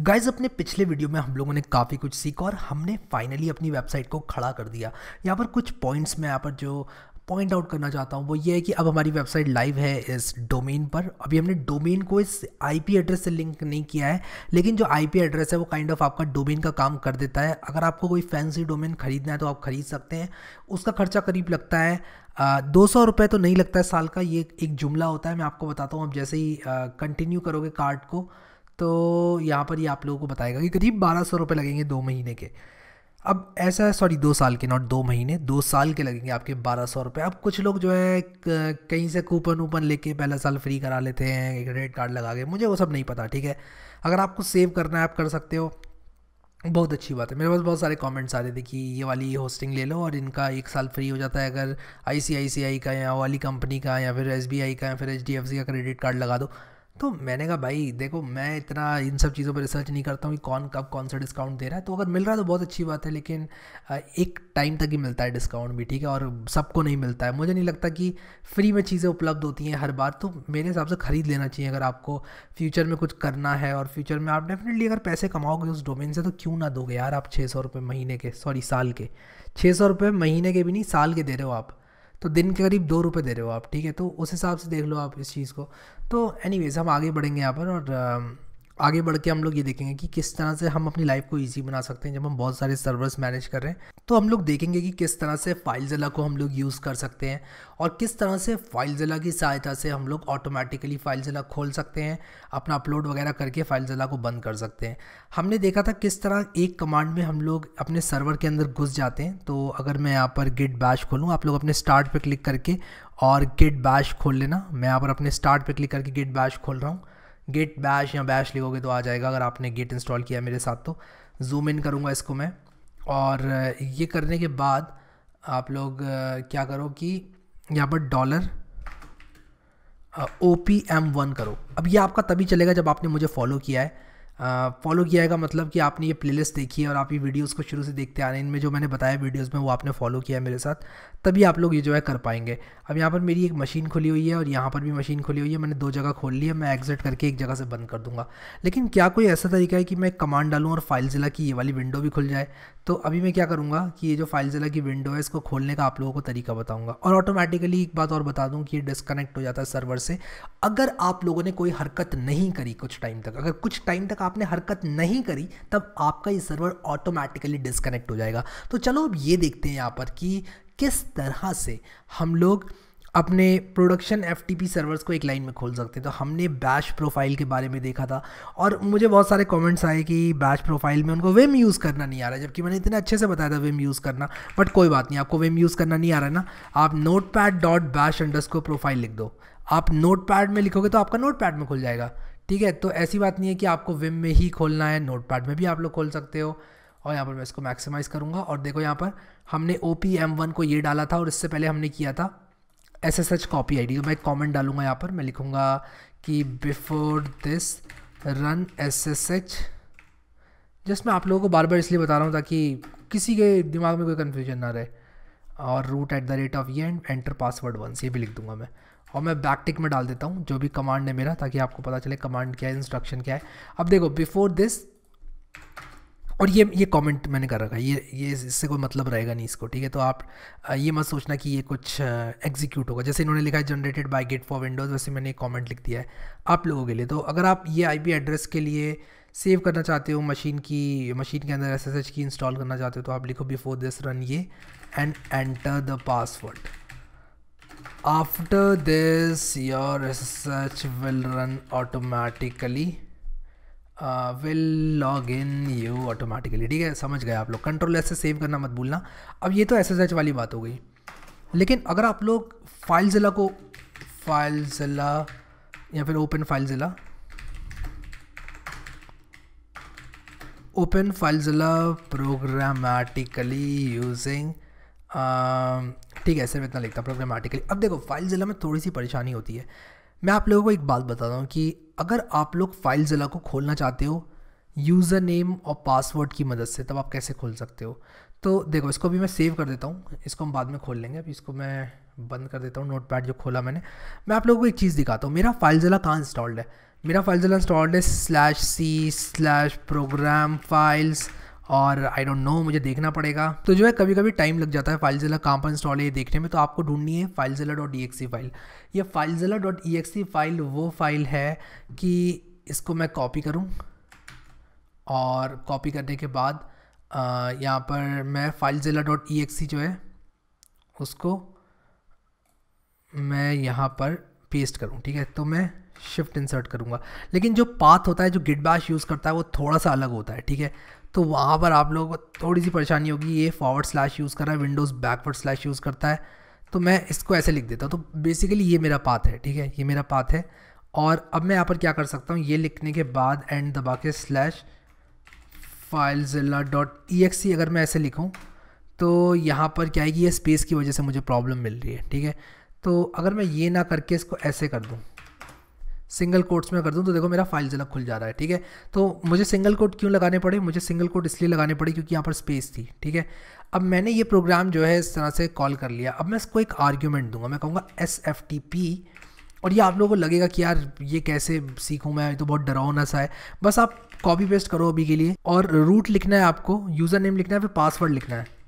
guys अपने पिछले video में हम लोगों ने काफ़ी कुछ सीखा और हमने फाइनली अपनी वेबसाइट को खड़ा कर दिया यहाँ पर कुछ पॉइंट्स में यहाँ पर जो पॉइंट आउट करना चाहता हूँ वो ये है कि अब हमारी वेबसाइट लाइव है इस डोमेन पर अभी हमने डोमेन को इस आईपी एड्रेस से लिंक नहीं किया है लेकिन जो आईपी एड्रेस है वो काइंड kind ऑफ of आपका डोमेन का काम कर देता है अगर आपको कोई फैंसी डोमेन खरीदना है तो आप खरीद सकते हैं उसका खर्चा करीब लगता है दो सौ रुपये तो नहीं लगता है साल का ये एक जुमला होता है मैं आपको बताता हूँ आप जैसे ही कंटिन्यू करोगे कार्ड को तो यहाँ पर ये आप लोगों को बताएगा कि करीब बारह सौ रुपये लगेंगे दो महीने के अब ऐसा है सॉरी दो साल के नॉट दो महीने दो साल के लगेंगे आपके बारह सौ रुपये अब कुछ लोग जो है कहीं से कूपन वूपन लेके पहला साल फ्री करा लेते हैं एक क्रेडिट कार्ड लगा के मुझे वो सब नहीं पता ठीक है अगर आपको सेव करना है आप कर सकते हो बहुत अच्छी बात है मेरे पास बहुत सारे कमेंट्स आ रहे थे कि ये वाली होस्टिंग ले लो और इनका एक साल फ्री हो जाता है अगर आई का या वाली कंपनी का या फिर एस का या फिर एच का क्रेडिट कार्ड लगा दो तो मैंने कहा भाई देखो मैं इतना इन सब चीज़ों पर रिसर्च नहीं करता हूँ कि कौन कब कौन सा डिस्काउंट दे रहा है तो अगर मिल रहा है तो बहुत अच्छी बात है लेकिन एक टाइम तक ही मिलता है डिस्काउंट भी ठीक है और सबको नहीं मिलता है मुझे नहीं लगता कि फ्री में चीज़ें उपलब्ध होती हैं हर बार तो मेरे हिसाब से ख़रीद लेना चाहिए अगर आपको फ्यूचर में कुछ करना है और फ्यूचर में आप डेफिनेटली अगर पैसे कमाओगे उस डोमेन से तो क्यों ना दोगे यार आप छः सौ रुपये महीने के सॉरी साल के छः सौ रुपये महीने के भी नहीं साल के दे रहे हो आप तो दिन के करीब दो रुपये दे रहे हो आप ठीक है तो उस हिसाब से देख लो आप इस चीज़ को तो एनी हम आगे बढ़ेंगे यहाँ पर और आगे बढ़ के हम लोग ये देखेंगे कि किस तरह से हम अपनी लाइफ को ईजी बना सकते हैं जब हम बहुत सारे सर्वर्स मैनेज कर रहे हैं तो हम लोग देखेंगे कि किस तरह से फाइलजिला को हम लोग यूज़ कर सकते हैं और किस तरह से ज़िला की सहायता से हम लोग ऑटोमेटिकली ज़िला खोल सकते हैं अपना अपलोड वगैरह करके ज़िला को बंद कर सकते हैं हमने देखा था किस तरह एक कमांड में हम लोग अपने सर्वर के अंदर घुस जाते हैं तो अगर मैं यहाँ पर गिट बैश खोलूँ आप लोग अपने स्टार्ट पर क्लिक करके और गिट बैश खोल लेना मैं यहाँ पर अपने स्टार्ट पर क्लिक करके गिट बैश खोल रहा हूँ गिट बैश या बैश लिखोगे तो आ जाएगा अगर आपने गिट इंस्टॉल किया मेरे साथ तो जूम इन करूँगा इसको मैं और ये करने के बाद आप लोग क्या करो कि यहाँ पर dollar O P M one करो अब ये आपका तभी चलेगा जब आपने मुझे फॉलो किया है फॉलो किया है मतलब कि आपने ये प्लेलिस्ट देखी है और आप ये वीडियोस को शुरू से देखते आ रहे हैं इनमें जो मैंने बताया वीडियोस में वो आपने फॉलो किया है मेरे साथ तभी आप लोग ये जो है कर पाएंगे अब यहाँ पर मेरी एक मशीन खुली हुई है और यहाँ पर भी मशीन खुली हुई है मैंने दो जगह खोल ली है मैं एग्जिट करके एक जगह से बंद कर दूँगा लेकिन क्या कोई ऐसा तरीका है कि मैं कमांड डालूँ और फाइल ज़िला की ये वाली विंडो भी खुल जाए तो अभी मैं क्या करूँगा कि ये जो फाइल ज़िला की विंडो है इसको खोलने का आप लोगों को तरीका बताऊँगा और ऑटोमेटिकली एक बात और बता दूँ कि ये डिस्कनेक्ट हो जाता है सर्वर से अगर आप लोगों ने कोई हरकत नहीं करी कुछ टाइम तक अगर कुछ टाइम तक आपने हरकत नहीं करी तब आपका ये सर्वर ऑटोमेटिकली डिस्कनेक्ट हो जाएगा तो चलो अब ये देखते हैं यहाँ पर कि किस तरह से हम लोग अपने प्रोडक्शन एफ सर्वर्स को एक लाइन में खोल सकते हैं तो हमने बैश प्रोफाइल के बारे में देखा था और मुझे बहुत सारे कमेंट्स आए कि बैश प्रोफाइल में उनको वेम यूज़ करना नहीं आ रहा है जबकि मैंने इतने अच्छे से बताया था वेम यूज़ करना बट कोई बात नहीं आपको वेम यूज़ करना नहीं आ रहा है ना आप notepad dot bash underscore profile लिख दो आप नोट पैड में लिखोगे तो आपका नोट पैड में खुल जाएगा ठीक है तो ऐसी बात नहीं है कि आपको विम में ही खोलना है नोटपैड में भी आप लोग खोल सकते हो और यहाँ पर मैं इसको मैक्सिमाइज़ करूँगा और देखो यहाँ पर हमने ओ पी एम वन को ये डाला था और इससे पहले हमने किया था S S H copy I D तो मैं एक कॉमेंट डालूंगा यहाँ पर मैं लिखूँगा कि before this run S S H just मैं आप लोगों को बार बार इसलिए बता रहा हूँ ताकि किसी के दिमाग में कोई कन्फ्यूजन ना रहे और root at the rate of ये एंड एंटर पासवर्ड वंस ये भी लिख दूंगा मैं और मैं बैकटिक में डाल देता हूँ जो भी कमांड है मेरा ताकि आपको पता चले कमांड क्या है इंस्ट्रक्शन क्या है अब देखो बिफोर दिस और ये ये कमेंट मैंने कर रखा है ये ये इससे कोई मतलब रहेगा नहीं इसको ठीक है तो आप ये मत सोचना कि ये कुछ एग्जीक्यूट होगा जैसे इन्होंने लिखा है generated by git for Windows वैसे मैंने एक कॉमेंट लिख दिया है आप लोगों के लिए तो अगर आप ये आई एड्रेस के लिए सेव करना चाहते हो मशीन की मशीन के अंदर एस की इंस्टॉल करना चाहते हो तो आप लिखो बिफोर दिस रन ये and enter the password after this your SSH will run automatically will log in you automatically ठीक है समझ गए आप लोग कंट्रोल ऐसे सेव करना मत भूलना अब ये तो एस एस एच वाली बात हो गई लेकिन अगर आप लोग फाइल ज़िला को फाइल ज़िला या फिर open FileZilla open FileZilla programmatically using ठीक है सिर्फ इतना लिखता हूँ प्रोग्रामेटिकली अब देखो फाइल ज़िला में थोड़ी सी परेशानी होती है मैं आप लोगों को एक बात बताता हूँ कि अगर आप लोग फाइल ज़िला को खोलना चाहते हो यूज़र नेम और पासवर्ड की मदद से तब आप कैसे खोल सकते हो तो देखो इसको भी मैं सेव कर देता हूँ इसको हम बाद में खोल लेंगे अभी इसको मैं बंद कर देता हूँ नोट पैड जो खोला मैंने मैं आप लोगों को एक चीज़ दिखाता हूँ मेरा फाइल ज़िला कहाँ इंस्टॉल्ड है मेरा फाइल ज़िला इंस्टॉल्ड है slash C slash program files और आई डोंट नो मुझे देखना पड़ेगा तो जो है कभी कभी टाइम लग जाता है फाइलजिला कहाँ पर इंस्टॉल है ये देखने में तो आपको ढूंढनी है फाइलजिला डॉट ई फाइल ये फाइलजिला डॉट ई फाइल वो फाइल है कि इसको मैं कॉपी करूँ और कॉपी करने के बाद यहाँ पर मैं फाइलजिला डॉट ई जो है उसको मैं यहाँ पर पेस्ट करूँ ठीक है तो मैं शिफ्ट इंसर्ट करूँगा लेकिन जो पाथ होता है जो गिट बैश यूज़ करता है वो थोड़ा सा अलग होता है ठीक है तो वहाँ पर आप लोगों को थोड़ी सी परेशानी होगी ये फॉरवर्ड स्लैश यूज़ कर रहा है विंडोज़ बैकवर्ड स्लैश यूज़ करता है तो मैं इसको ऐसे लिख देता हूँ तो बेसिकली ये मेरा पाथ है ठीक है ये मेरा पाथ है और अब मैं यहाँ पर क्या कर सकता हूँ ये लिखने के बाद एंड दबा के slash FileZilla dot E X अगर मैं ऐसे लिखूँ तो यहाँ पर क्या है कि ये स्पेस की वजह से मुझे प्रॉब्लम मिल रही है ठीक है तो अगर मैं ये ना करके इसको ऐसे कर दूँ सिंगल कोट्स में कर दूँ तो देखो मेरा फाइल ज़िला खुल जा रहा है ठीक है तो मुझे सिंगल कोट क्यों लगाने पड़े मुझे सिंगल कोट इसलिए लगाने पड़े क्योंकि यहाँ पर स्पेस थी ठीक है अब मैंने ये प्रोग्राम जो है इस तरह से कॉल कर लिया अब मैं इसको एक आर्ग्यूमेंट दूंगा मैं कहूँगा एस एफ टी पी और ये आप लोगों को लगेगा कि यार ये कैसे सीखूँ मैं तो बहुत डरावना सा है बस आप कॉपी पेस्ट करो अभी के लिए और रूट लिखना है आपको यूज़र नेम लिखना है फिर पासवर्ड लिखना है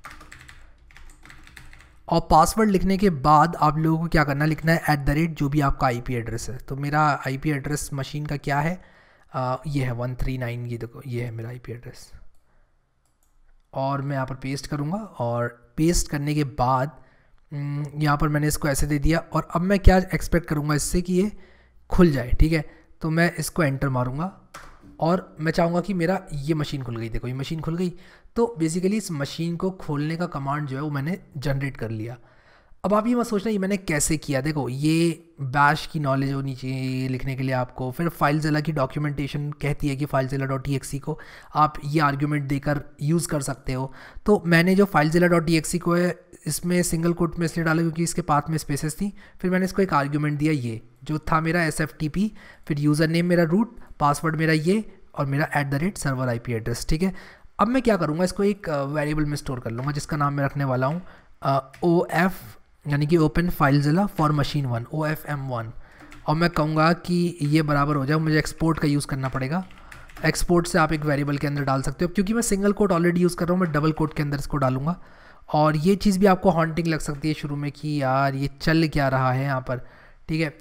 और पासवर्ड लिखने के बाद आप लोगों को क्या करना लिखना है ऐट द रेट जो भी आपका आई एड्रेस है तो मेरा आई एड्रेस मशीन का क्या है आ, ये है वन थ्री नाइन ये देखो ये है मेरा आई एड्रेस और मैं यहाँ पर पेस्ट करूँगा और पेस्ट करने के बाद यहाँ पर मैंने इसको ऐसे दे दिया और अब मैं क्या एक्सपेक्ट करूँगा इससे कि ये खुल जाए ठीक है तो मैं इसको एंटर मारूँगा और मैं चाहूँगा कि मेरा ये मशीन खुल गई देखो ये मशीन खुल गई तो बेसिकली इस मशीन को खोलने का कमांड जो है वो मैंने जनरेट कर लिया अब आप ये मत सोचना ये मैंने कैसे किया देखो ये बैश की नॉलेज होनी चाहिए लिखने के लिए आपको फिर फाइल जिला की डॉक्यूमेंटेशन कहती है कि फाइल जिला डॉट टी को आप ये आर्ग्यूमेंट देकर यूज़ कर सकते हो तो मैंने जो फाइल जिला डॉट टी को है इसमें सिंगल कोट में इसलिए डाला क्योंकि इसके पाथ में स्पेसेस थी फिर मैंने इसको एक आर्ग्यूमेंट दिया ये जो था मेरा एस एफ टी पी फिर यूज़र नेम मेरा रूट पासवर्ड मेरा ये और मेरा at the rate server I P address ठीक है अब मैं क्या करूँगा इसको एक वेरिएबल में स्टोर कर लूँगा जिसका नाम मैं रखने वाला हूँ ओ एफ यानी कि open FileZilla for machine one O F M one और मैं कहूँगा कि ये बराबर हो जाए मुझे एक्सपोर्ट का यूज़ करना पड़ेगा एक्सपोर्ट से आप एक वेरिएबल के अंदर डाल सकते हो क्योंकि मैं सिंगल कोड ऑलरेडी यूज़ कर रहा हूँ मैं डबल कोड के अंदर इसको डालूंगा और ये चीज़ भी आपको हॉन्टिंग लग सकती है शुरू में कि यार ये चल क्या रहा है यहाँ पर ठीक है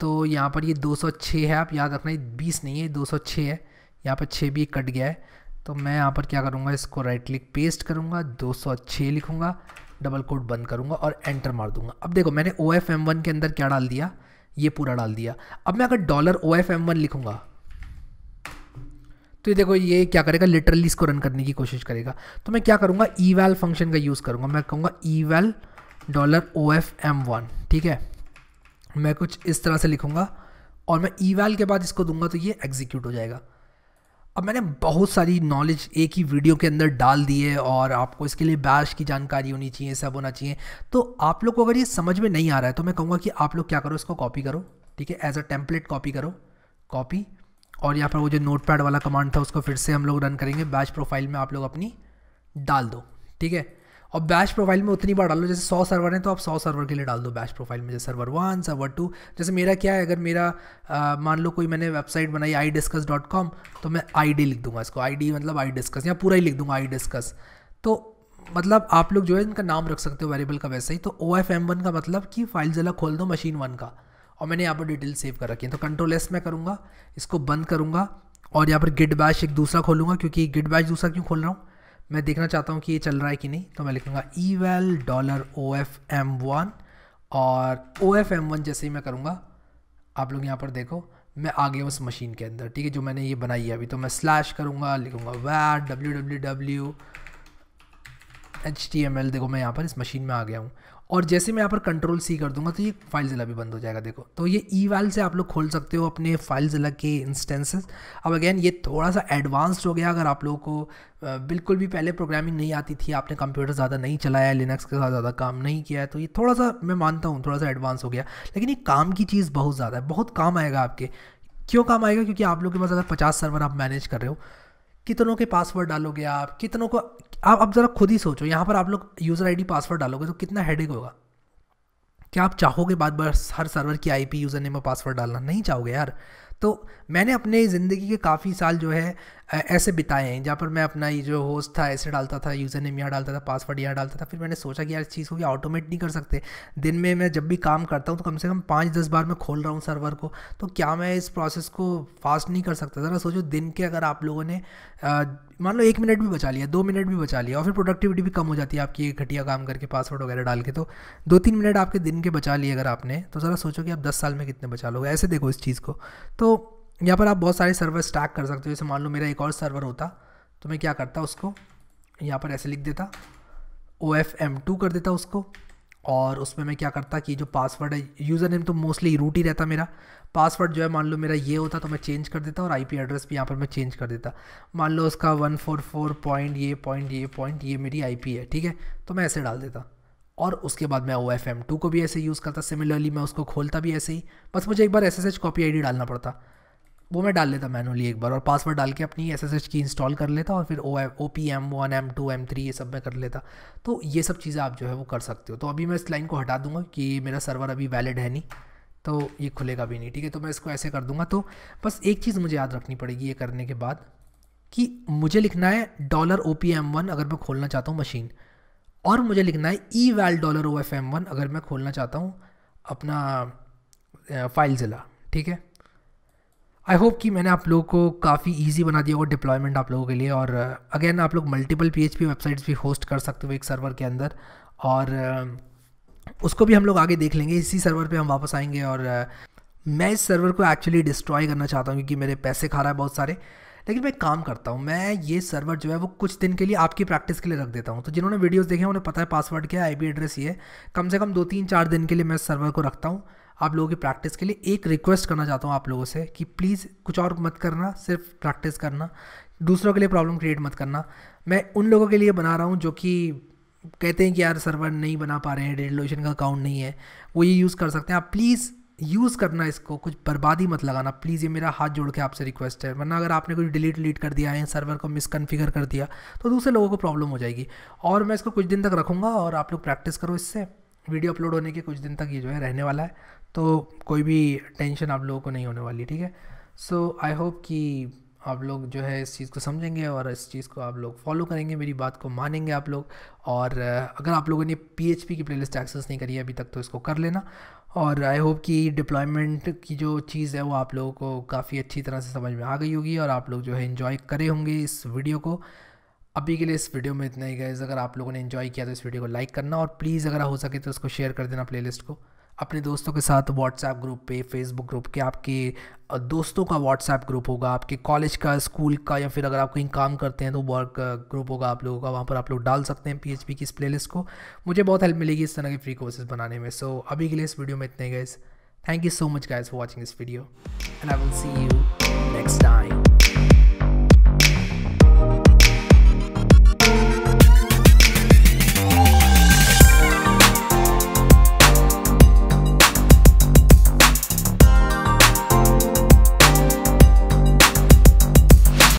तो यहाँ पर ये 206 है आप याद रखना ये 20 नहीं है 206 है यहाँ पर 6 भी कट गया है तो मैं यहाँ पर क्या करूँगा इसको राइट क्लिक पेस्ट करूँगा 206 लिखूँगा डबल कोड बंद करूँगा और एंटर मार दूँगा अब देखो मैंने ओ एफ एम वन के अंदर क्या डाल दिया ये पूरा डाल दिया अब मैं अगर dollar O F M one लिखूँगा तो ये देखो ये क्या करेगा लिटरली इसको रन करने की कोशिश करेगा तो मैं क्या करूँगा ई फंक्शन का यूज़ करूँगा मैं कहूँगा E dollar O F M one ठीक है मैं कुछ इस तरह से लिखूँगा और मैं ईवैल के बाद इसको दूंगा तो ये एग्जीक्यूट हो जाएगा अब मैंने बहुत सारी नॉलेज एक ही वीडियो के अंदर डाल दी है और आपको इसके लिए बैश की जानकारी होनी चाहिए सब होना चाहिए तो आप लोग को अगर ये समझ में नहीं आ रहा है तो मैं कहूँगा कि आप लोग क्या करो इसको कॉपी करो ठीक है एज अ टेम्पलेट कॉपी करो कॉपी और यहाँ पर वो जो नोट वाला कमांड था उसको फिर से हम लोग रन करेंगे बैच प्रोफाइल में आप लोग अपनी डाल दो ठीक है और बैच प्रोफाइल में उतनी बार डालो जैसे सौ सर्वर हैं तो आप सौ सर्वर के लिए डाल दो बैच प्रोफाइल में जैसे सर्वर वन सर्वर टू जैसे मेरा क्या है अगर मेरा मान लो कोई मैंने वेबसाइट बनाई आई डिस्कस डॉट कॉम तो मैं आई डी लिख दूंगा इसको आई डी मतलब आई डिस्कस या पूरा ही लिख दूंगा आई डिस्कस तो मतलब आप लोग जो है इनका नाम रख सकते हो वेरिएबल का वैसे ही तो ओ एफ एम वन का मतलब कि फाइल जला खोल दो मशीन वन का और मैंने यहाँ पर डिटेल सेव कर रखी है तो कंट्रोल एस मैं करूँगा इसको बंद करूँगा और यहाँ पर गिट बैश एक दूसरा खोलूँगा क्योंकि गिट बैश दूसरा क्यों खोल रहा हूँ मैं देखना चाहता हूँ कि ये चल रहा है कि नहीं तो मैं लिखूँगा eval dollar O F M one और ओ एफ एम वन जैसे ही मैं करूँगा आप लोग यहाँ पर देखो मैं आ गया उस मशीन के अंदर ठीक है जो मैंने ये बनाई है अभी तो मैं स्लैश करूँगा लिखूँगा वैट डब्ल्यू डब्ल्यू डब्ल्यू एच देखो मैं यहाँ पर इस मशीन में आ गया हूँ और जैसे मैं यहाँ पर कंट्रोल सी कर दूंगा तो ये फाइल ज़िला भी बंद हो जाएगा देखो तो ये ई वाल से आप लोग खोल सकते हो अपने फाइल ज़िला के इंस्टेंसेस अब अगेन ये थोड़ा सा एडवांस्ड हो गया अगर आप लोगों को बिल्कुल भी पहले प्रोग्रामिंग नहीं आती थी आपने कंप्यूटर ज़्यादा नहीं चलाया लिनक्स के साथ ज़्यादा काम नहीं किया है तो ये थोड़ा सा मैं मानता हूँ थोड़ा सा एडवांस हो गया लेकिन ये काम की चीज़ बहुत ज़्यादा है बहुत काम आएगा आपके क्यों काम आएगा क्योंकि आप लोग के पास अगर पचास सर्वर आप मैनेज कर रहे हो कितनों के पासवर्ड डालोगे आप कितनों को आप अब ज़रा खुद ही सोचो यहाँ पर आप लोग यूज़र आईडी पासवर्ड डालोगे तो कितना हेडेक होगा क्या आप चाहोगे बार बार हर सर्वर की आईपी यूज़र नेम और पासवर्ड डालना नहीं चाहोगे यार तो मैंने अपने ज़िंदगी के काफ़ी साल जो है ऐसे बिताए हैं जहाँ पर मैं अपना ये जो होस्ट था ऐसे डालता था यूज़र नेम यहाँ डालता था पासवर्ड यहाँ डालता था फिर मैंने सोचा कि यार इस चीज़ को भी ऑटोमेट नहीं कर सकते दिन में मैं जब भी काम करता हूँ तो कम से कम पाँच दस बार मैं खोल रहा हूँ सर्वर को तो क्या मैं इस प्रोसेस को फास्ट नहीं कर सकता ज़रा सोचो दिन के अगर आप लोगों ने मान लो एक मिनट भी बचा लिया दो मिनट भी बचा लिया और फिर प्रोडक्टिविटी भी कम हो जाती है आपकी घटिया काम करके पासवर्ड वगैरह डाल के तो दो तीन मिनट आपके दिन के बचा लिए अगर आपने तो ज़रा सोचो कि आप दस साल में कितने बचा लोगे ऐसे देखो इस चीज़ को तो यहाँ पर आप बहुत सारे सर्वर स्टैक कर सकते हो जैसे मान लो मेरा एक और सर्वर होता तो मैं क्या करता उसको यहाँ पर ऐसे लिख देता ओ एफ एम टू कर देता उसको और उसमें मैं क्या करता कि जो पासवर्ड है यूज़र नेम तो मोस्टली रूट ही रहता मेरा पासवर्ड जो है मान लो मेरा ये होता तो मैं चेंज कर देता और आईपी एड्रेस भी यहाँ पर मैं चेंज कर देता मान लो उसका वन फोर फोर पॉइंट ये पॉइंट ये पॉइंट ये मेरी आईपी है ठीक है तो मैं ऐसे डाल देता और उसके बाद मैं ओ एफ एम टू को भी ऐसे यूज़ करता सिमिलरली मैं उसको खोलता भी ऐसे ही बस मुझे एक बार S S H copy I D डालना पड़ता वो मैं डाल लेता मैनुअली एक बार और पासवर्ड डाल के अपनी एस एस एच की इंस्टॉल कर लेता और फिर O M O P M one M two M three ये सब मैं कर लेता तो ये सब चीज़ें आप जो है वो कर सकते हो तो अभी मैं इस लाइन को हटा दूंगा कि मेरा सर्वर अभी वैलिड है नहीं तो ये खुलेगा भी नहीं ठीक है तो मैं इसको ऐसे कर दूंगा तो बस एक चीज़ मुझे याद रखनी पड़ेगी ये करने के बाद कि मुझे लिखना है dollar O P M one अगर मैं खोलना चाहता हूँ मशीन और मुझे लिखना है eval dollar O F M one अगर मैं खोलना चाहता हूँ अपना फाइल ज़िला ठीक है आई होप कि मैंने आप लोगों को काफ़ी ईजी बना दिया होगा डिप्लॉयमेंट आप लोगों के लिए और अगेन uh, आप लोग मल्टीपल पी वेबसाइट्स भी होस्ट कर सकते हो एक सर्वर के अंदर और uh, उसको भी हम लोग आगे देख लेंगे इसी सर्वर पे हम वापस आएंगे और uh, मैं इस सर्वर को एक्चुअली डिस्ट्रॉय करना चाहता हूँ क्योंकि मेरे पैसे खा रहा है बहुत सारे लेकिन मैं काम करता हूँ मैं ये सर्वर जो है वो कुछ दिन के लिए आपकी प्रैक्टिस के लिए रख देता हूँ तो जिन्होंने वीडियोस देखे हैं उन्हें पता है पासवर्ड क्या है आईपी एड्रेस ये कम से कम दो तीन चार दिन के लिए मैं सर्वर को रखता हूँ आप लोगों की प्रैक्टिस के लिए एक रिक्वेस्ट करना चाहता हूँ आप लोगों से कि प्लीज़ कुछ और मत करना सिर्फ प्रैक्टिस करना दूसरों के लिए प्रॉब्लम क्रिएट मत करना मैं उन लोगों के लिए बना रहा हूँ जो कि कहते हैं कि यार सर्वर नहीं बना पा रहे हैं लोशन का अकाउंट नहीं है वो ये यूज़ कर सकते हैं आप प्लीज़ यूज़ करना इसको कुछ बर्बादी मत लगाना प्लीज़ ये मेरा हाथ जोड़ के आपसे रिक्वेस्ट है वरना अगर आपने कुछ डिलीट डिलीट कर दिया है सर्वर को मिसकन्फिगर कर दिया तो दूसरे लोगों को प्रॉब्लम हो जाएगी और मैं इसको कुछ दिन तक रखूँगा और आप लोग प्रैक्टिस करो इससे वीडियो अपलोड होने के कुछ दिन तक ये जो है रहने वाला है तो कोई भी टेंशन आप लोगों को नहीं होने वाली ठीक है सो आई होप कि आप लोग जो है इस चीज़ को समझेंगे और इस चीज़ को आप लोग फॉलो करेंगे मेरी बात को मानेंगे आप लोग और अगर आप लोगों ने पी की प्लेलिस्ट एक्सेस नहीं करी है अभी तक तो इसको कर लेना और आई होप कि डिप्लॉयमेंट की जो चीज़ है वो आप लोगों को काफ़ी अच्छी तरह से समझ में आ गई होगी और आप लोग जो है इन्जॉय करे होंगे इस वीडियो को अभी के लिए इस वीडियो में इतना ही गैज़ अगर आप लोगों ने इन्जॉय किया तो इस वीडियो को लाइक करना और प्लीज़ अगर हो सके तो उसको शेयर कर देना प्लेलिस्ट को अपने दोस्तों के साथ व्हाट्सएप ग्रुप पे फेसबुक ग्रुप के आपके दोस्तों का व्हाट्सएप ग्रुप होगा आपके कॉलेज का स्कूल का या फिर अगर आप कहीं काम करते हैं तो वर्क ग्रुप होगा आप लोगों का वहाँ पर आप लोग डाल सकते हैं पीएचपी की इस प्लेलिस्ट को मुझे बहुत हेल्प मिलेगी इस तरह की फ्री कोर्सेज बनाने में सो so, अभी के लिए इस वीडियो में इतने गए thank you so much guys for watching this video and I will see you next time